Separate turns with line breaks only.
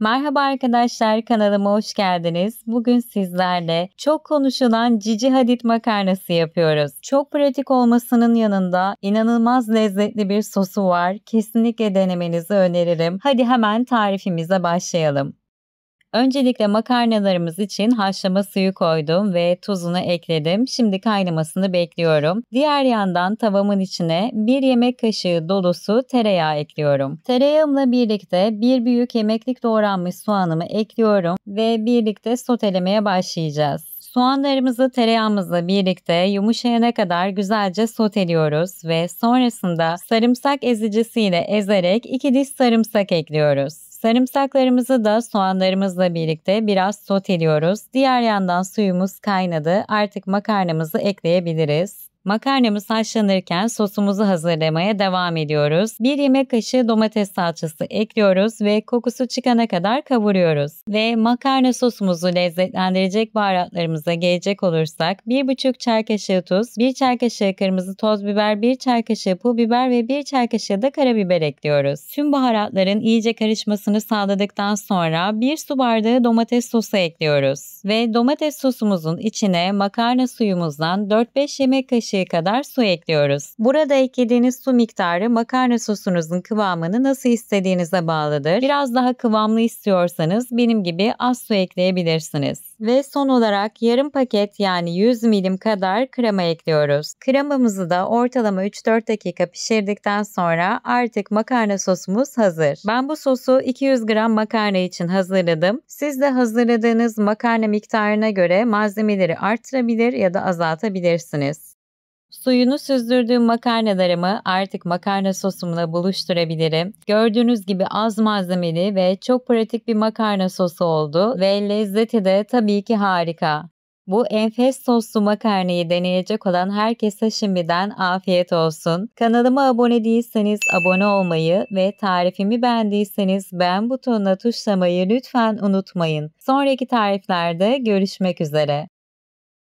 Merhaba arkadaşlar kanalıma hoş geldiniz. Bugün sizlerle çok konuşulan cici Hadit makarnası yapıyoruz. Çok pratik olmasının yanında inanılmaz lezzetli bir sosu var. Kesinlikle denemenizi öneririm. Hadi hemen tarifimize başlayalım. Öncelikle makarnalarımız için haşlama suyu koydum ve tuzunu ekledim. Şimdi kaynamasını bekliyorum. Diğer yandan tavamın içine 1 yemek kaşığı dolusu tereyağı ekliyorum. Tereyağımla birlikte 1 büyük yemeklik doğranmış soğanımı ekliyorum ve birlikte sotelemeye başlayacağız. Soğanlarımızı tereyağımızla birlikte yumuşayana kadar güzelce soteliyoruz ve sonrasında sarımsak ezicisiyle ezerek 2 diş sarımsak ekliyoruz. Sarımsaklarımızı da soğanlarımızla birlikte biraz soteliyoruz. Diğer yandan suyumuz kaynadı. Artık makarnamızı ekleyebiliriz. Makarnamız haşlanırken sosumuzu hazırlamaya devam ediyoruz. 1 yemek kaşığı domates salçası ekliyoruz ve kokusu çıkana kadar kavuruyoruz. Ve makarna sosumuzu lezzetlendirecek baharatlarımıza gelecek olursak 1,5 çay kaşığı tuz, 1 çay kaşığı kırmızı toz biber, 1 çay kaşığı pul biber ve 1 çay kaşığı da karabiber ekliyoruz. Tüm baharatların iyice karışmasını sağladıktan sonra 1 su bardağı domates sosu ekliyoruz. Ve domates sosumuzun içine makarna suyumuzdan 4-5 yemek kaşığı kaşığı kadar su ekliyoruz. Burada eklediğiniz su miktarı makarna sosunuzun kıvamını nasıl istediğinize bağlıdır. Biraz daha kıvamlı istiyorsanız benim gibi az su ekleyebilirsiniz. Ve son olarak yarım paket yani 100 milim kadar krema ekliyoruz. Kremamızı da ortalama 3-4 dakika pişirdikten sonra artık makarna sosumuz hazır. Ben bu sosu 200 gram makarna için hazırladım. Siz de hazırladığınız makarna miktarına göre malzemeleri arttırabilir ya da azaltabilirsiniz. Suyunu süzdürdüğüm makarnalarımı artık makarna sosumla buluşturabilirim. Gördüğünüz gibi az malzemeli ve çok pratik bir makarna sosu oldu ve lezzeti de tabii ki harika. Bu enfes soslu makarnayı deneyecek olan herkese şimdiden afiyet olsun. Kanalıma abone değilseniz abone olmayı ve tarifimi beğendiyseniz beğen butonuna tuşlamayı lütfen unutmayın. Sonraki tariflerde görüşmek üzere.